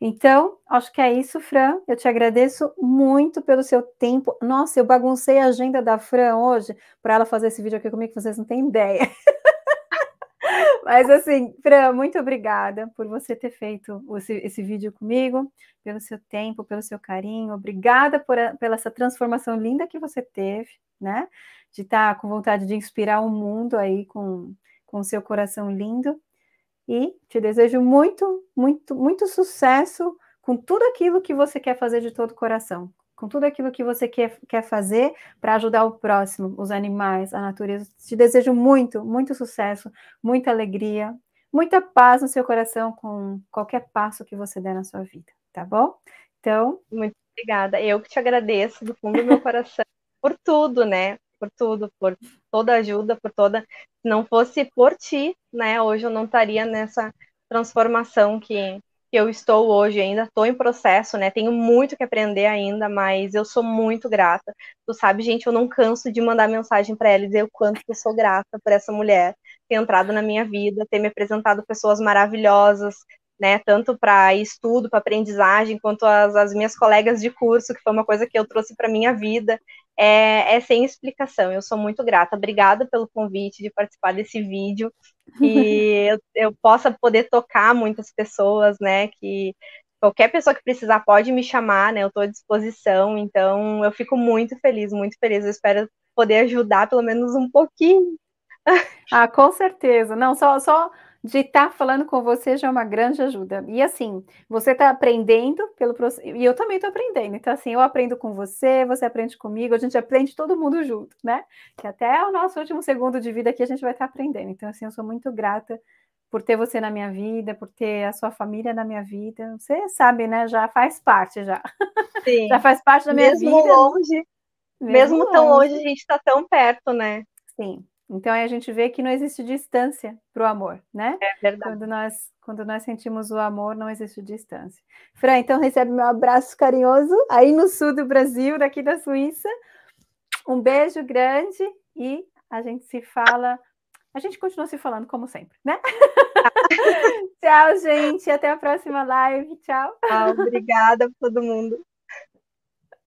Então, acho que é isso, Fran. Eu te agradeço muito pelo seu tempo. Nossa, eu baguncei a agenda da Fran hoje para ela fazer esse vídeo aqui comigo, que vocês não têm ideia. Mas assim, Fran, muito obrigada por você ter feito esse, esse, vídeo comigo, pelo seu tempo, pelo seu carinho. Obrigada por a, pela essa transformação linda que você teve, né? De estar tá com vontade de inspirar o mundo aí com, com o seu coração lindo e te desejo muito, muito, muito sucesso com tudo aquilo que você quer fazer de todo o coração, com tudo aquilo que você quer, quer fazer para ajudar o próximo, os animais, a natureza. Te desejo muito, muito sucesso, muita alegria, muita paz no seu coração com qualquer passo que você der na sua vida, tá bom? Então. Muito obrigada. Eu que te agradeço do fundo do meu coração por tudo, né? por tudo, por toda ajuda, por toda. Se não fosse por ti, né, hoje eu não estaria nessa transformação que, que eu estou hoje. ainda estou em processo, né, tenho muito que aprender ainda, mas eu sou muito grata. Tu sabe, gente, eu não canso de mandar mensagem para ela e dizer o quanto que eu sou grata por essa mulher ter entrado na minha vida, ter me apresentado pessoas maravilhosas, né, tanto para estudo, para aprendizagem, quanto as, as, minhas colegas de curso, que foi uma coisa que eu trouxe para minha vida é, é, sem explicação. Eu sou muito grata. Obrigada pelo convite de participar desse vídeo e eu, eu, possa poder tocar muitas pessoas, né? Que qualquer pessoa que precisar pode me chamar, né? Eu estou à disposição. Então eu fico muito feliz, muito feliz. Eu espero poder ajudar pelo menos um pouquinho. Ah, com certeza. Não, só, só de estar tá falando com você já é uma grande ajuda. E assim, você está aprendendo pelo processo, e eu também estou aprendendo. Então, assim, eu aprendo com você, você aprende comigo, a gente aprende todo mundo junto, né? Que até o nosso último segundo de vida aqui a gente vai estar tá aprendendo. Então, assim, eu sou muito grata por ter você na minha vida, por ter a sua família na minha vida. Você sabe, né? Já faz parte, já. Sim. já faz parte da minha mesmo vida. Longe, mesmo, mesmo longe. Mesmo tão longe, a gente está tão perto, né? Sim, então aí a gente vê que não existe distância para o amor, né? É verdade. Quando nós, quando nós sentimos o amor, não existe distância. Fran, então recebe meu abraço carinhoso aí no sul do Brasil, daqui da Suíça. Um beijo grande e a gente se fala. A gente continua se falando como sempre, né? Tchau, gente. Até a próxima live. Tchau. Ah, obrigada a todo mundo.